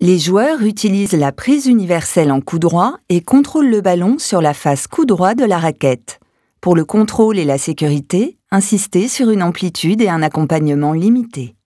Les joueurs utilisent la prise universelle en coup droit et contrôlent le ballon sur la face coup droit de la raquette. Pour le contrôle et la sécurité, insistez sur une amplitude et un accompagnement limités.